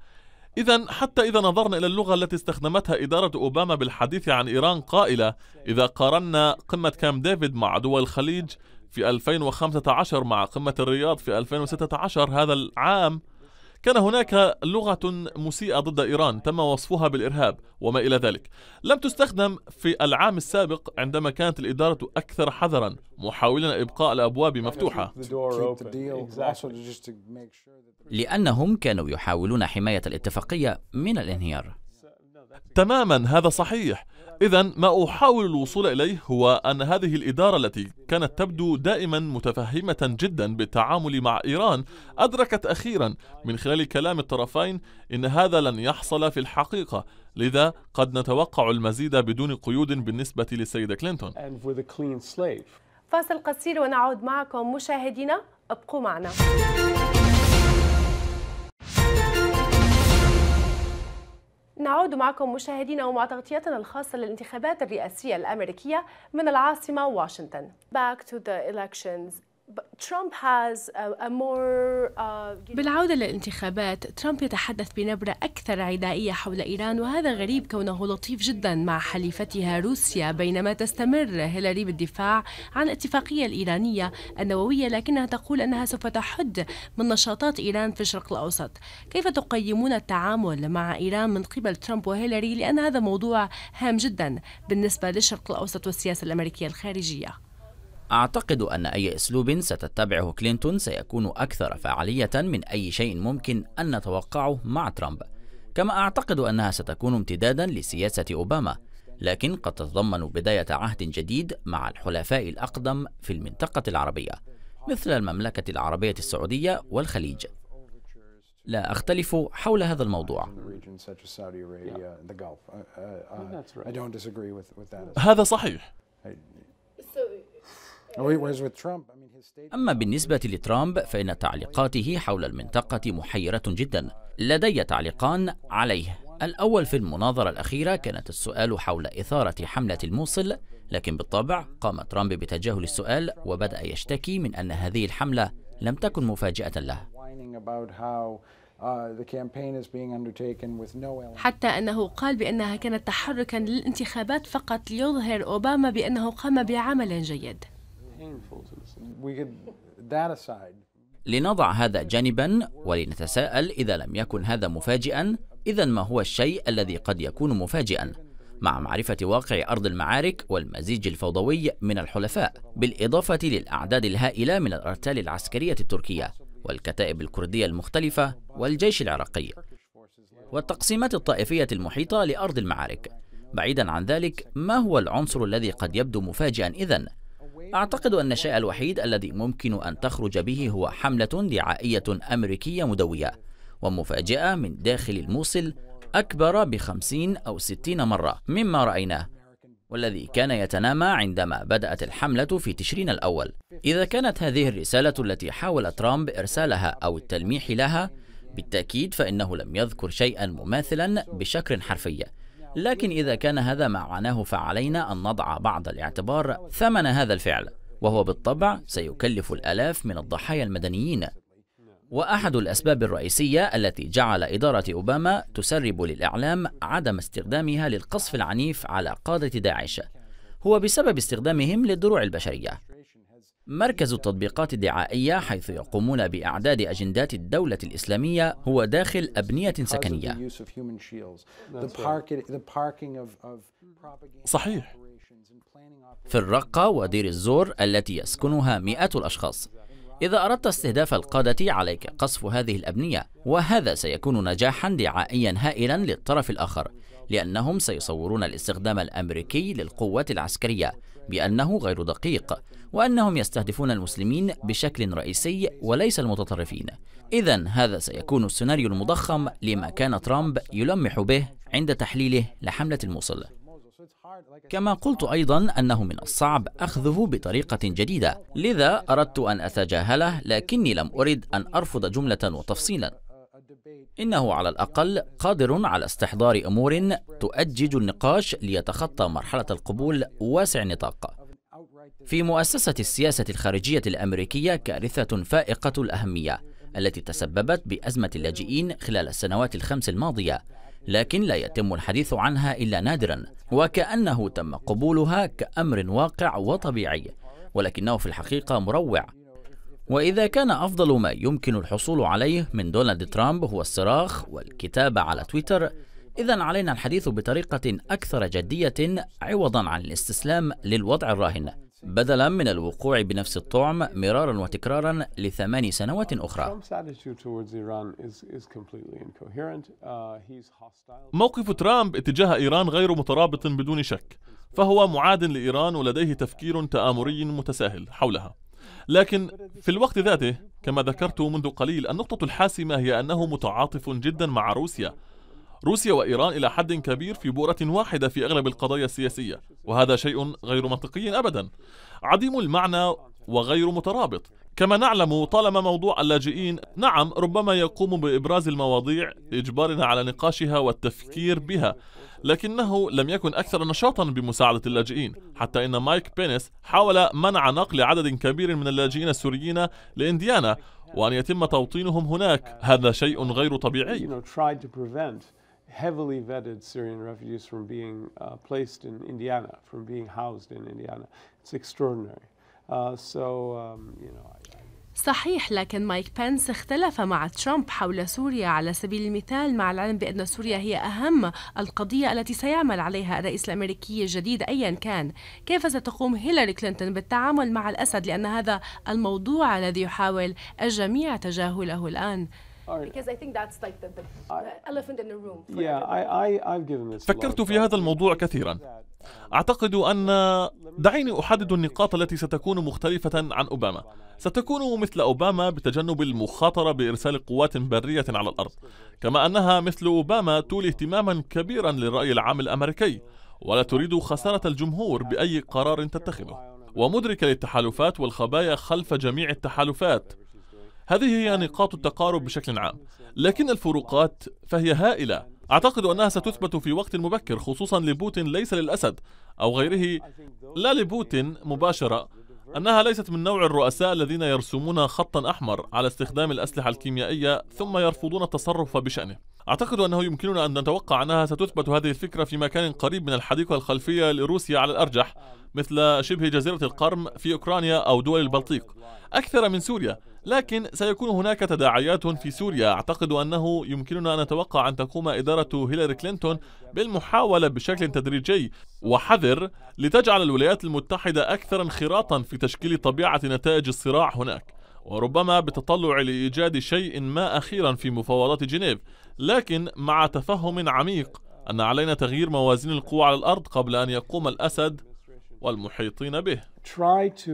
إذا حتى إذا نظرنا إلى اللغة التي استخدمتها إدارة أوباما بالحديث عن إيران قائلة إذا قارنا قمة كام ديفيد مع دول الخليج في 2015 مع قمة الرياض في 2016 هذا العام كان هناك لغة مسيئة ضد إيران تم وصفها بالإرهاب وما إلى ذلك لم تستخدم في العام السابق عندما كانت الإدارة أكثر حذرا محاولا إبقاء الأبواب مفتوحة لأنهم كانوا يحاولون حماية الاتفاقية من الانهيار تماما هذا صحيح إذا ما أحاول الوصول إليه هو أن هذه الإدارة التي كانت تبدو دائما متفهمة جدا بالتعامل مع إيران أدركت أخيرا من خلال كلام الطرفين إن هذا لن يحصل في الحقيقة لذا قد نتوقع المزيد بدون قيود بالنسبة للسيدة كلينتون فاصل قصير ونعود معكم مشاهدينا ابقوا معنا نعود معكم مشاهدينا ومع تغطيتنا الخاصة للانتخابات الرئاسية الأمريكية من العاصمة واشنطن. Back to the elections. Uh, بالعودة للانتخابات ترامب يتحدث بنبرة أكثر عدائية حول إيران وهذا غريب كونه لطيف جدا مع حليفتها روسيا بينما تستمر هيلاري بالدفاع عن الاتفاقية الإيرانية النووية لكنها تقول أنها سوف تحد من نشاطات إيران في الشرق الأوسط كيف تقيمون التعامل مع إيران من قبل ترامب وهيلاري لأن هذا موضوع هام جدا بالنسبة للشرق الأوسط والسياسة الأمريكية الخارجية أعتقد أن أي أسلوب ستتبعه كلينتون سيكون أكثر فعالية من أي شيء ممكن أن نتوقعه مع ترامب كما أعتقد أنها ستكون امتدادا لسياسة أوباما لكن قد تتضمن بداية عهد جديد مع الحلفاء الأقدم في المنطقة العربية مثل المملكة العربية السعودية والخليج لا أختلف حول هذا الموضوع هذا صحيح Oh, أما بالنسبة لترامب فإن تعليقاته حول المنطقة محيرة جدا لدي تعليقان عليه الأول في المناظرة الأخيرة كانت السؤال حول إثارة حملة الموصل لكن بالطبع قام ترامب بتجاهل السؤال وبدأ يشتكي من أن هذه الحملة لم تكن مفاجأة له uh, حتى أنه قال بأنها كانت تحركا للانتخابات فقط ليظهر أوباما بأنه قام بعمل جيد لنضع هذا جانبا ولنتساءل إذا لم يكن هذا مفاجئا إذا ما هو الشيء الذي قد يكون مفاجئا مع معرفة واقع أرض المعارك والمزيج الفوضوي من الحلفاء بالإضافة للأعداد الهائلة من الأرتال العسكرية التركية والكتائب الكردية المختلفة والجيش العراقي والتقسيمات الطائفية المحيطة لأرض المعارك بعيدا عن ذلك ما هو العنصر الذي قد يبدو مفاجئا إذن أعتقد أن الشيء الوحيد الذي ممكن أن تخرج به هو حملة دعائية أمريكية مدوية ومفاجئة من داخل الموصل أكبر بخمسين أو ستين مرة مما رأيناه والذي كان يتنامى عندما بدأت الحملة في تشرين الأول إذا كانت هذه الرسالة التي حاول ترامب إرسالها أو التلميح لها بالتأكيد فإنه لم يذكر شيئا مماثلا بشكل حرفي لكن إذا كان هذا ما معناه فعلينا أن نضع بعض الاعتبار ثمن هذا الفعل وهو بالطبع سيكلف الآلاف من الضحايا المدنيين وأحد الأسباب الرئيسية التي جعل إدارة أوباما تسرب للإعلام عدم استخدامها للقصف العنيف على قادة داعش هو بسبب استخدامهم للدروع البشرية مركز التطبيقات الدعائية حيث يقومون بإعداد أجندات الدولة الإسلامية هو داخل أبنية سكنية صحيح في الرقة ودير الزور التي يسكنها مئات الأشخاص إذا أردت استهداف القادة عليك قصف هذه الأبنية وهذا سيكون نجاحا دعائيا هائلا للطرف الآخر لأنهم سيصورون الاستخدام الأمريكي للقوات العسكرية بأنه غير دقيق وأنهم يستهدفون المسلمين بشكل رئيسي وليس المتطرفين إذا هذا سيكون السيناريو المضخم لما كان ترامب يلمح به عند تحليله لحملة الموصل كما قلت أيضا أنه من الصعب أخذه بطريقة جديدة لذا أردت أن أتجاهله لكني لم أرد أن أرفض جملة وتفصيلا إنه على الأقل قادر على استحضار أمور تؤجج النقاش ليتخطى مرحلة القبول واسع النطاق في مؤسسة السياسة الخارجية الأمريكية كارثة فائقة الأهمية التي تسببت بأزمة اللاجئين خلال السنوات الخمس الماضية لكن لا يتم الحديث عنها إلا نادرا وكأنه تم قبولها كأمر واقع وطبيعي ولكنه في الحقيقة مروع وإذا كان أفضل ما يمكن الحصول عليه من دونالد ترامب هو الصراخ والكتابة على تويتر إذا علينا الحديث بطريقة أكثر جدية عوضا عن الاستسلام للوضع الراهن بدلا من الوقوع بنفس الطعم مرارا وتكرارا لثمان سنوات أخرى uh, موقف ترامب اتجاه إيران غير مترابط بدون شك فهو معاد لإيران ولديه تفكير تآمري متساهل حولها لكن في الوقت ذاته كما ذكرت منذ قليل النقطة الحاسمة هي أنه متعاطف جدا مع روسيا روسيا وإيران إلى حد كبير في بؤرة واحدة في أغلب القضايا السياسية وهذا شيء غير منطقي أبدا عديم المعنى وغير مترابط كما نعلم طالما موضوع اللاجئين نعم ربما يقوم بإبراز المواضيع لإجبارنا على نقاشها والتفكير بها لكنه لم يكن أكثر نشاطا بمساعدة اللاجئين حتى إن مايك بينيس حاول منع نقل عدد كبير من اللاجئين السوريين لإنديانا وأن يتم توطينهم هناك هذا شيء غير طبيعي heavily vetted Syrian refugees from being uh, placed in Indiana, from being housed in Indiana. It's extraordinary. Uh, so, um, you know. I, صحيح لكن مايك بنس اختلف مع ترامب حول سوريا على سبيل المثال مع العلم بأن سوريا هي أهم القضية التي سيعمل عليها الرئيس الأمريكي الجديد أيا كان كيف ستقوم هيلاري كلينتون بالتعامل مع الأسد لأن هذا الموضوع الذي يحاول الجميع تجاهله الآن فكرت في هذا الموضوع كثيرا. أعتقد أن دعيني أحدد النقاط التي ستكون مختلفة عن أوباما ستكون مثل أوباما بتجنب المخاطرة بإرسال قوات برية على الأرض كما أنها مثل أوباما تولي اهتماما كبيرا للرأي العام الأمريكي ولا تريد خسارة الجمهور بأي قرار تتخذه ومدركة للتحالفات والخبايا خلف جميع التحالفات هذه هي نقاط التقارب بشكل عام لكن الفروقات فهي هائلة أعتقد أنها ستثبت في وقت مبكر خصوصا لبوتين ليس للأسد أو غيره لا لبوتين مباشرة أنها ليست من نوع الرؤساء الذين يرسمون خطا أحمر على استخدام الأسلحة الكيميائية ثم يرفضون التصرف بشأنه أعتقد أنه يمكننا أن نتوقع أنها ستثبت هذه الفكرة في مكان قريب من الحديقة الخلفية لروسيا على الأرجح مثل شبه جزيرة القرم في أوكرانيا أو دول البلطيق أكثر من سوريا لكن سيكون هناك تداعيات في سوريا أعتقد أنه يمكننا أن نتوقع أن تقوم إدارة هيلاري كلينتون بالمحاولة بشكل تدريجي وحذر لتجعل الولايات المتحدة أكثر انخراطا في تشكيل طبيعة نتائج الصراع هناك وربما بتطلع لإيجاد شيء ما أخيرا في مفاوضات جنيف لكن مع تفهم عميق أن علينا تغيير موازين القوى على الأرض قبل أن يقوم الأسد والمحيطين به. Try to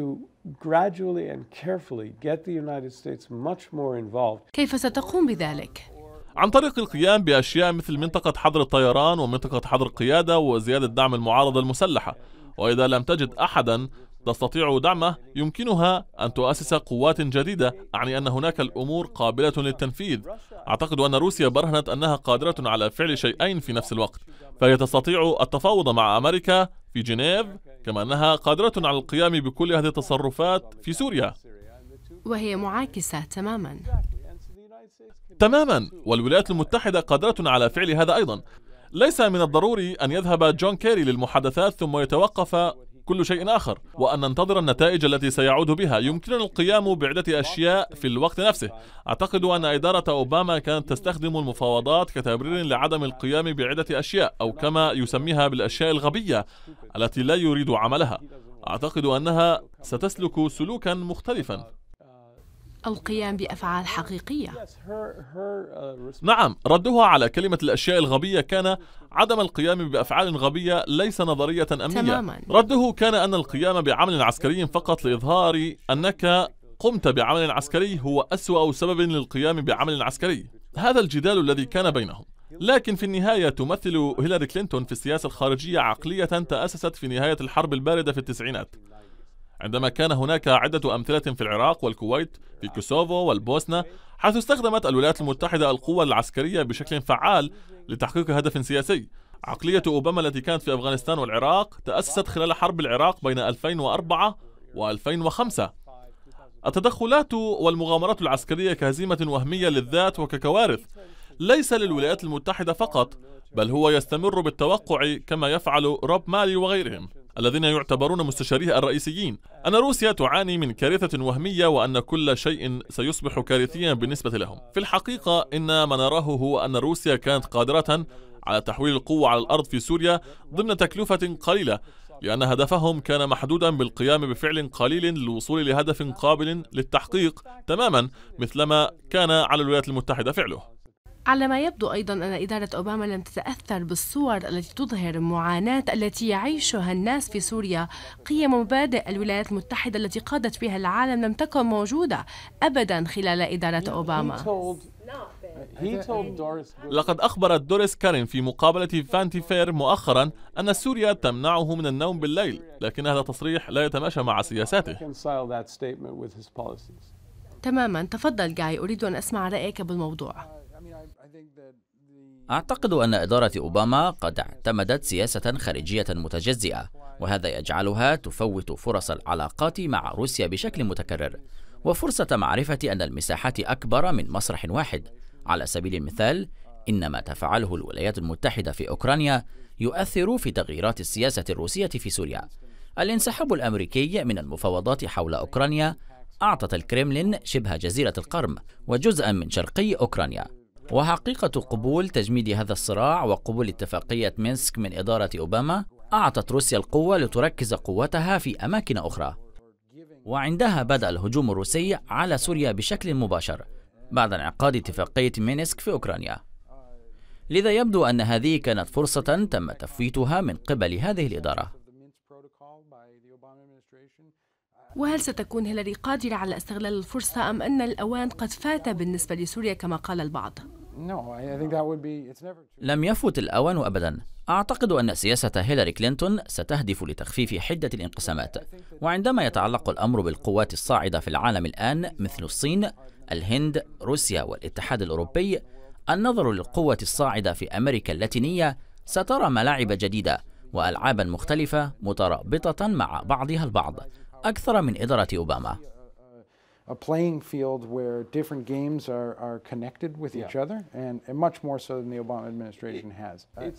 gradually and carefully get the United States much more involved. كيف ستقوم بذلك؟ عن طريق القيام بأشياء مثل منطقة حظر الطيران ومنطقة حظر القيادة وزيادة دعم المعارضة المسلحة وإذا لم تجد أحدا تستطيع دعمه يمكنها أن تؤسس قوات جديدة أعني أن هناك الأمور قابلة للتنفيذ أعتقد أن روسيا برهنت أنها قادرة على فعل شيئين في نفس الوقت فهي تستطيع التفاوض مع أمريكا في جنيف كما أنها قادرة على القيام بكل هذه التصرفات في سوريا وهي معاكسة تماما تماما والولايات المتحدة قادرة على فعل هذا أيضا ليس من الضروري أن يذهب جون كيري للمحادثات ثم يتوقف كل شيء آخر وأن ننتظر النتائج التي سيعود بها يمكننا القيام بعدة أشياء في الوقت نفسه أعتقد أن إدارة أوباما كانت تستخدم المفاوضات كتبرير لعدم القيام بعدة أشياء أو كما يسميها بالأشياء الغبية التي لا يريد عملها أعتقد أنها ستسلك سلوكا مختلفا القيام بأفعال حقيقية uh, نعم ردها على كلمة الأشياء الغبية كان عدم القيام بأفعال غبية ليس نظرية أمنية تماما. رده كان أن القيام بعمل عسكري فقط لإظهار أنك قمت بعمل عسكري هو أسوأ سبب للقيام بعمل عسكري هذا الجدال الذي كان بينهم لكن في النهاية تمثل هيلاري كلينتون في السياسة الخارجية عقلية تأسست في نهاية الحرب الباردة في التسعينات عندما كان هناك عدة أمثلة في العراق والكويت في كوسوفو والبوسنة حيث استخدمت الولايات المتحدة القوة العسكرية بشكل فعال لتحقيق هدف سياسي عقلية أوباما التي كانت في أفغانستان والعراق تأسست خلال حرب العراق بين 2004 و2005 التدخلات والمغامرات العسكرية كهزيمة وهمية للذات وككوارث ليس للولايات المتحدة فقط بل هو يستمر بالتوقع كما يفعل روب مالي وغيرهم الذين يعتبرون مستشاريها الرئيسيين أن روسيا تعاني من كارثة وهمية وأن كل شيء سيصبح كارثيا بالنسبة لهم في الحقيقة إن ما نراه هو أن روسيا كانت قادرة على تحويل القوة على الأرض في سوريا ضمن تكلفة قليلة لأن هدفهم كان محدودا بالقيام بفعل قليل للوصول لهدف قابل للتحقيق تماما مثلما كان على الولايات المتحدة فعله على ما يبدو أيضا أن إدارة أوباما لم تتأثر بالصور التي تظهر المعاناة التي يعيشها الناس في سوريا قيم ومبادئ الولايات المتحدة التي قادت فيها العالم لم تكن موجودة أبدا خلال إدارة أوباما لقد أخبرت دوريس كارين في مقابلة فانتي فير مؤخرا أن سوريا تمنعه من النوم بالليل لكن هذا التصريح لا يتماشى مع سياساته تماما تفضل جاي أريد أن أسمع رأيك بالموضوع أعتقد أن إدارة أوباما قد اعتمدت سياسة خارجية متجزئة وهذا يجعلها تفوت فرص العلاقات مع روسيا بشكل متكرر وفرصة معرفة أن المساحات أكبر من مسرح واحد على سبيل المثال إن ما تفعله الولايات المتحدة في أوكرانيا يؤثر في تغييرات السياسة الروسية في سوريا الانسحاب الأمريكي من المفاوضات حول أوكرانيا أعطت الكريملين شبه جزيرة القرم وجزءا من شرقي أوكرانيا وحقيقة قبول تجميد هذا الصراع وقبول اتفاقية مينسك من إدارة أوباما أعطت روسيا القوة لتركز قوتها في أماكن أخرى وعندها بدأ الهجوم الروسي على سوريا بشكل مباشر بعد انعقاد اتفاقية مينسك في أوكرانيا لذا يبدو أن هذه كانت فرصة تم تفويتها من قبل هذه الإدارة وهل ستكون هيلاري قادرة على استغلال الفرصة أم أن الأوان قد فات بالنسبة لسوريا كما قال البعض؟ لم يفوت الأوان أبدا أعتقد أن سياسة هيلاري كلينتون ستهدف لتخفيف حدة الانقسامات وعندما يتعلق الأمر بالقوات الصاعدة في العالم الآن مثل الصين الهند روسيا والاتحاد الأوروبي النظر للقوة الصاعدة في أمريكا اللاتينية سترى ملاعب جديدة وألعابا مختلفة مترابطة مع بعضها البعض أكثر من إدارة أوباما a playing field where different games are, are connected with each other and, much more so than the Obama administration has. Uh,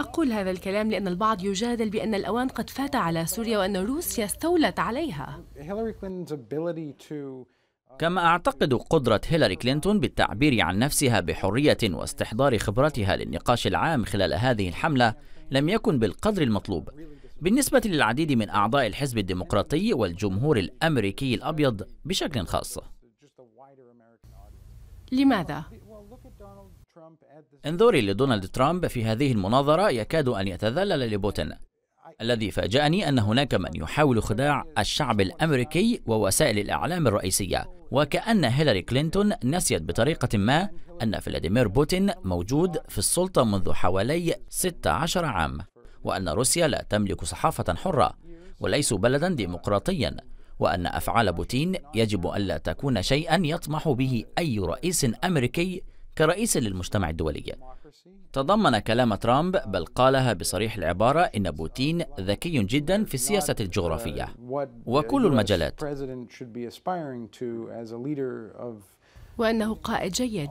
أقول هذا الكلام لأن البعض يجادل بأن الأوان قد فات على سوريا وأن روسيا استولت عليها. Uh, كما أعتقد قدرة هيلاري كلينتون بالتعبير عن نفسها بحرية واستحضار خبرتها للنقاش العام خلال هذه الحملة لم يكن بالقدر المطلوب بالنسبة للعديد من أعضاء الحزب الديمقراطي والجمهور الأمريكي الأبيض بشكل خاص لماذا؟ انظري لدونالد ترامب في هذه المناظرة يكاد أن يتذلل لبوتين الذي فاجأني أن هناك من يحاول خداع الشعب الأمريكي ووسائل الإعلام الرئيسية وكأن هيلاري كلينتون نسيت بطريقة ما أن فلاديمير بوتين موجود في السلطة منذ حوالي 16 عام وأن روسيا لا تملك صحافة حرة وليس بلدا ديمقراطيا وأن أفعال بوتين يجب ألا تكون شيئا يطمح به أي رئيس أمريكي كرئيس للمجتمع الدولي تضمن كلام ترامب بل قالها بصريح العبارة إن بوتين ذكي جدا في السياسة الجغرافية وكل المجالات وأنه قائد جيد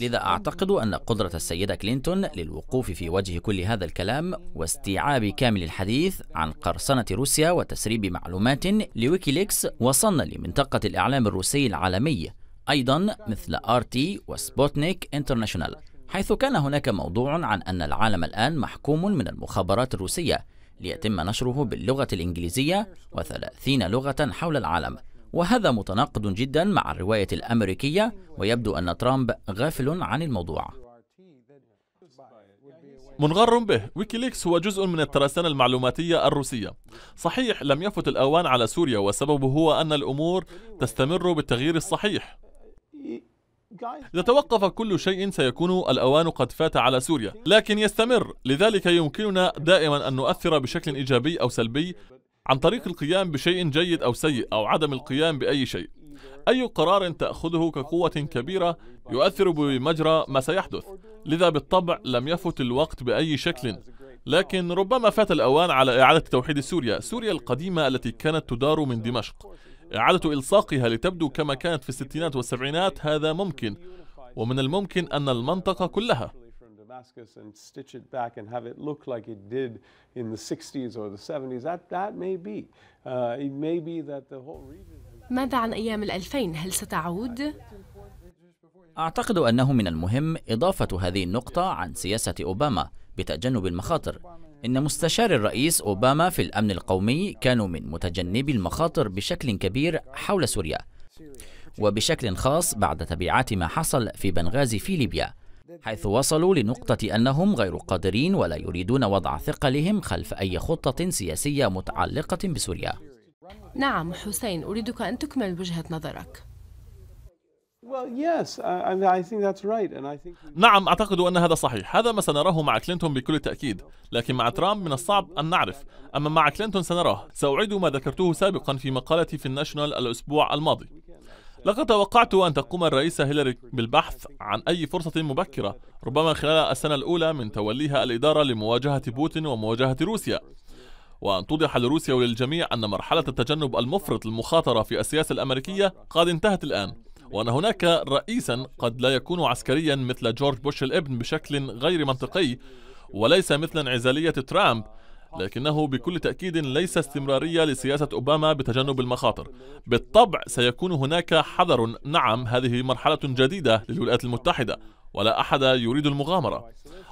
لذا أعتقد أن قدرة السيدة كلينتون للوقوف في وجه كل هذا الكلام واستيعاب كامل الحديث عن قرصنة روسيا وتسريب معلومات لويكيليكس وصلنا لمنطقة الإعلام الروسي العالمي أيضا مثل آرتي وسبوتنيك انترناشونال حيث كان هناك موضوع عن أن العالم الآن محكوم من المخابرات الروسية ليتم نشره باللغة الإنجليزية وثلاثين لغة حول العالم وهذا متناقض جدا مع الرواية الأمريكية ويبدو أن ترامب غافل عن الموضوع منغر به ويكيليكس هو جزء من الترسانة المعلوماتية الروسية صحيح لم يفت الأوان على سوريا والسبب هو أن الأمور تستمر بالتغيير الصحيح إذا توقف كل شيء سيكون الأوان قد فات على سوريا لكن يستمر لذلك يمكننا دائما أن نؤثر بشكل إيجابي أو سلبي عن طريق القيام بشيء جيد أو سيء أو عدم القيام بأي شيء أي قرار تأخذه كقوة كبيرة يؤثر بمجرى ما سيحدث لذا بالطبع لم يفت الوقت بأي شكل لكن ربما فات الأوان على إعادة توحيد سوريا سوريا القديمة التي كانت تدار من دمشق إعادة إلصاقها لتبدو كما كانت في الستينات والسبعينات هذا ممكن ومن الممكن أن المنطقة كلها Damascus and stitch it back and have it look like it did in the 60s or the 70s, that, that may be. Uh, it may be that the whole region... ماذا عن أيام الألفين؟ هل ستعود؟ أعتقد أنه من المهم إضافة هذه النقطة عن سياسة أوباما بتجنب المخاطر إن مستشار الرئيس أوباما في الأمن القومي كانوا من متجنبي المخاطر بشكل كبير حول سوريا وبشكل خاص بعد تبعات ما حصل في بنغازي في ليبيا حيث وصلوا لنقطة أنهم غير قادرين ولا يريدون وضع ثقلهم خلف أي خطة سياسية متعلقة بسوريا نعم حسين أريدك أن تكمل وجهة نظرك نعم أعتقد أن هذا صحيح هذا ما سنراه مع كلينتون بكل تأكيد لكن مع ترامب من الصعب أن نعرف أما مع كلينتون سنراه سأعيد ما ذكرته سابقا في مقالتي في الناشونال الأسبوع الماضي لقد توقعت أن تقوم الرئيسة هيلاري بالبحث عن أي فرصة مبكرة ربما خلال السنة الأولى من توليها الإدارة لمواجهة بوتين ومواجهة روسيا وأن توضح لروسيا وللجميع أن مرحلة التجنب المفرط للمخاطرة في السياسة الأمريكية قد انتهت الآن وأن هناك رئيسا قد لا يكون عسكريا مثل جورج بوش الابن بشكل غير منطقي وليس مثل انعزالية ترامب لكنه بكل تأكيد ليس استمرارية لسياسة أوباما بتجنب المخاطر بالطبع سيكون هناك حذر نعم هذه مرحلة جديدة للولايات المتحدة ولا أحد يريد المغامرة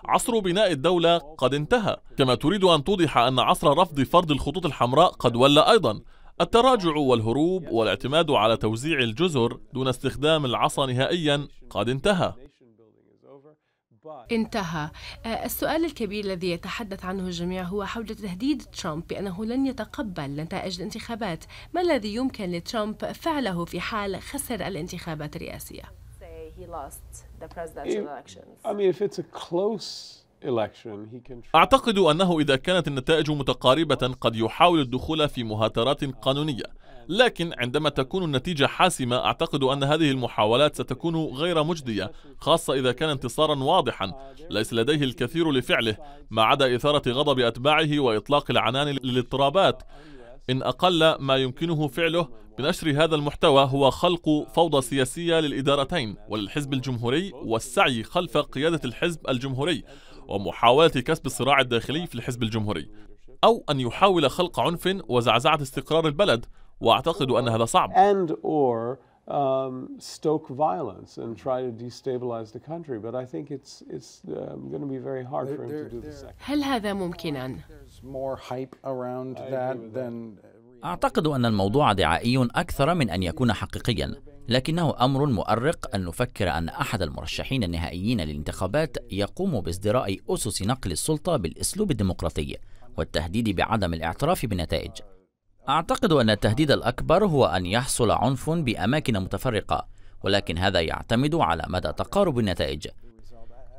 عصر بناء الدولة قد انتهى كما تريد أن توضح أن عصر رفض فرض الخطوط الحمراء قد ولى أيضا التراجع والهروب والاعتماد على توزيع الجزر دون استخدام العصا نهائيا قد انتهى انتهى آه، السؤال الكبير الذي يتحدث عنه الجميع هو حول تهديد ترامب بأنه لن يتقبل نتائج الانتخابات ما الذي يمكن لترامب فعله في حال خسر الانتخابات الرئاسية؟ أعتقد أنه إذا كانت النتائج متقاربة قد يحاول الدخول في مهاترات قانونية لكن عندما تكون النتيجة حاسمة أعتقد أن هذه المحاولات ستكون غير مجدية خاصة إذا كان انتصارا واضحا ليس لديه الكثير لفعله ما عدا إثارة غضب أتباعه وإطلاق العنان للاضطرابات إن أقل ما يمكنه فعله بنشر هذا المحتوى هو خلق فوضى سياسية للإدارتين وللحزب الجمهوري والسعي خلف قيادة الحزب الجمهوري ومحاولة كسب الصراع الداخلي في الحزب الجمهوري أو أن يحاول خلق عنف وزعزعة استقرار البلد واعتقد ان هذا صعب um, stoke violence and try to destabilize the country. But I think it's it's um, going to be very hard for him to do the second. هل هذا ممكنا؟ more hype around that than. أعتقد أن الموضوع دعائي أكثر من أن يكون حقيقيا، لكنه أمر مؤرق أن نفكر أن أحد المرشحين النهائيين للانتخابات يقوم بازدراء أسس نقل السلطة بالأسلوب الديمقراطي والتهديد بعدم الاعتراف بالنتائج. أعتقد أن التهديد الأكبر هو أن يحصل عنف بأماكن متفرقة ولكن هذا يعتمد على مدى تقارب النتائج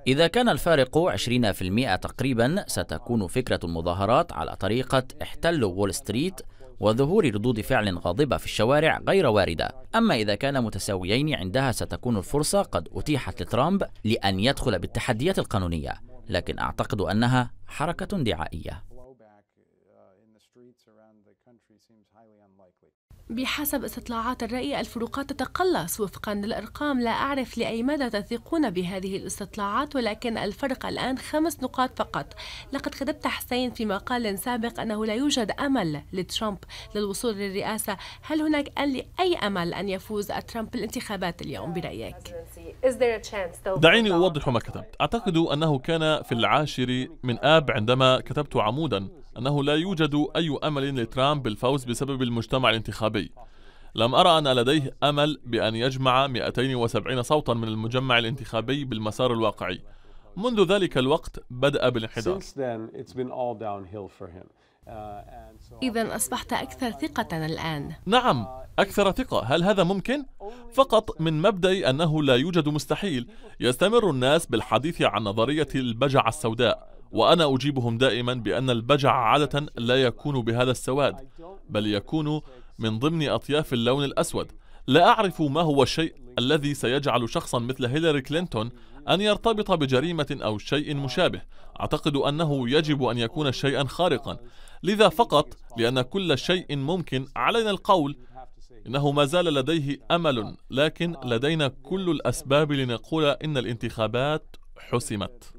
إذا كان الفارق 20% تقريبا ستكون فكرة المظاهرات على طريقة احتلوا وول ستريت وظهور ردود فعل غاضبة في الشوارع غير واردة أما إذا كان متساويين عندها ستكون الفرصة قد أتيحت لترامب لأن يدخل بالتحديات القانونية لكن أعتقد أنها حركة دعائية بحسب استطلاعات الرأي الفروقات تتقلص وفقا للأرقام لا أعرف لأي مدى تثقون بهذه الاستطلاعات ولكن الفرق الآن خمس نقاط فقط لقد كتبت حسين في مقال سابق أنه لا يوجد أمل لترامب للوصول للرئاسة هل هناك أي أمل أن يفوز ترامب بالانتخابات اليوم برأيك؟ دعيني أوضح ما كتبت أعتقد أنه كان في العاشر من آب عندما كتبت عمودا أنه لا يوجد أي أمل لترامب بالفوز بسبب المجتمع الانتخابي لم أرى أن لديه أمل بأن يجمع 270 صوتا من المجمع الانتخابي بالمسار الواقعي منذ ذلك الوقت بدأ بالانحدار uh, إذا أصبحت أكثر ثقة الآن نعم أكثر ثقة هل هذا ممكن؟ فقط من مبدأ أنه لا يوجد مستحيل يستمر الناس بالحديث عن نظرية البجعة السوداء وأنا أجيبهم دائما بأن البجع عادة لا يكون بهذا السواد بل يكون من ضمن أطياف اللون الأسود لا أعرف ما هو الشيء الذي سيجعل شخصا مثل هيلاري كلينتون أن يرتبط بجريمة أو شيء مشابه أعتقد أنه يجب أن يكون شيئا خارقا لذا فقط لأن كل شيء ممكن علينا القول إنه ما زال لديه أمل لكن لدينا كل الأسباب لنقول إن الانتخابات حسمت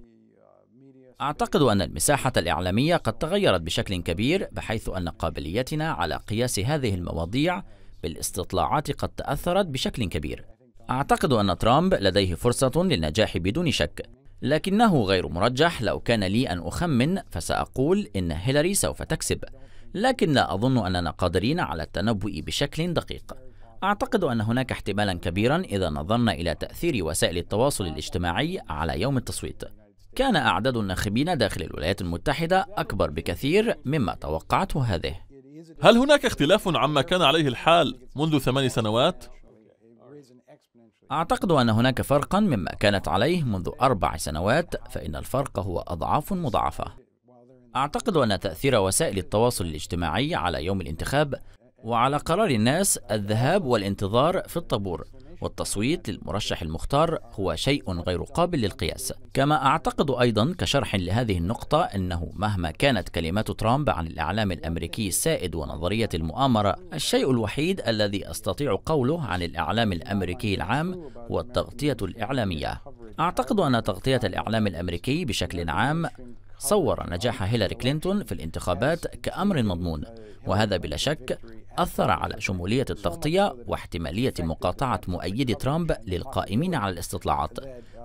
أعتقد أن المساحة الإعلامية قد تغيرت بشكل كبير بحيث أن قابليتنا على قياس هذه المواضيع بالاستطلاعات قد تأثرت بشكل كبير. أعتقد أن ترامب لديه فرصة للنجاح بدون شك، لكنه غير مرجح لو كان لي أن أخمن فسأقول إن هيلاري سوف تكسب، لكن لا أظن أننا قادرين على التنبؤ بشكل دقيق. أعتقد أن هناك احتمالا كبيرا إذا نظرنا إلى تأثير وسائل التواصل الاجتماعي على يوم التصويت. كان أعداد الناخبين داخل الولايات المتحدة أكبر بكثير مما توقعته هذه هل هناك اختلاف عما كان عليه الحال منذ ثمان سنوات؟ أعتقد أن هناك فرقا مما كانت عليه منذ أربع سنوات فإن الفرق هو أضعاف مضاعفة أعتقد أن تأثير وسائل التواصل الاجتماعي على يوم الانتخاب وعلى قرار الناس الذهاب والانتظار في الطابور والتصويت للمرشح المختار هو شيء غير قابل للقياس كما أعتقد أيضا كشرح لهذه النقطة أنه مهما كانت كلمات ترامب عن الإعلام الأمريكي السائد ونظرية المؤامرة الشيء الوحيد الذي أستطيع قوله عن الإعلام الأمريكي العام هو التغطية الإعلامية أعتقد أن تغطية الإعلام الأمريكي بشكل عام صور نجاح هيلاري كلينتون في الانتخابات كأمر مضمون وهذا بلا شك أثر على شمولية التغطية واحتمالية مقاطعة مؤيدي ترامب للقائمين على الاستطلاعات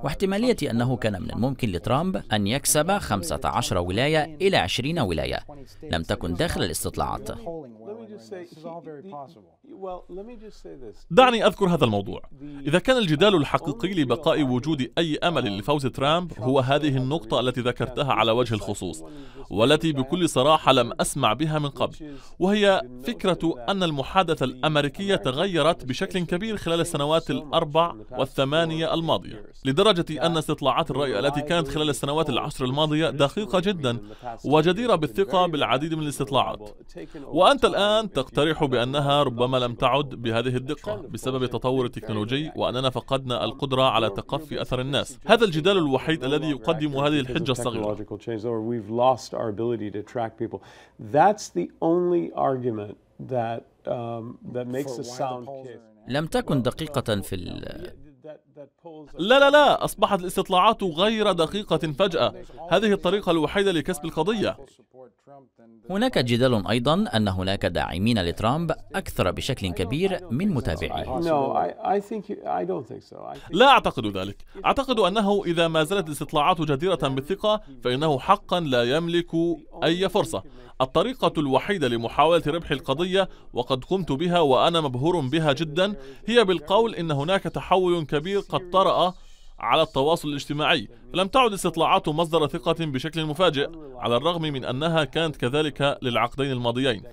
واحتمالية أنه كان من الممكن لترامب أن يكسب 15 ولاية إلى 20 ولاية لم تكن داخل الاستطلاعات دعني أذكر هذا الموضوع إذا كان الجدال الحقيقي لبقاء وجود أي أمل um, لفوز ترامب هو هذه النقطة التي ذكرتها على وجه الخصوص والتي بكل صراحة لم أسمع بها من قبل وهي فكرة أن المحادثة الأمريكية تغيرت بشكل كبير خلال السنوات الأربع والثمانية الماضية لدرجة أن استطلاعات الرأي التي كانت خلال السنوات العشر الماضية دقيقة جدا وجديرة بالثقة بالعديد من الاستطلاعات وأنت الآن تقترح بأنها ربما لم تعد بهذه الدقة بسبب التطور التكنولوجي وأننا فقدنا القدرة على تقفي أثر الناس هذا الجدال الوحيد الذي يقدم هذه الحجة الصغيرة um, لم تكن دقيقة في لا لا لا أصبحت الاستطلاعات غير دقيقة فجأة هذه الطريقة الوحيدة لكسب القضية هناك جدال أيضا أن هناك داعمين لترامب أكثر بشكل كبير من متابعيه لا أعتقد ذلك أعتقد أنه إذا ما زالت الاستطلاعات جديرة بالثقة فإنه حقا لا يملك أي فرصة الطريقة الوحيدة لمحاولة ربح القضية وقد قمت بها وأنا مبهور بها جدا هي بالقول إن هناك تحول كبير قد طرأ على التواصل الاجتماعي لم تعد استطلاعاته مصدر ثقة بشكل مفاجئ على الرغم من أنها كانت كذلك للعقدين الماضيين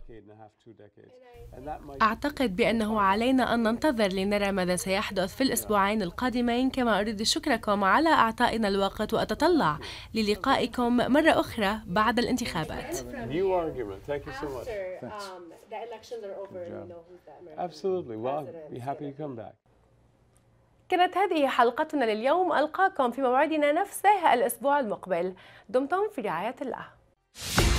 أعتقد بأنه علينا أن ننتظر لنرى ماذا سيحدث في الأسبوعين القادمين كما أريد شكركم على أعطائنا الوقت وأتطلع للقائكم مرة أخرى بعد الانتخابات um, Absolutely. Well, be happy to come back. كانت هذه حلقتنا لليوم ألقاكم في موعدنا نفسه الأسبوع المقبل دمتم في رعاية الله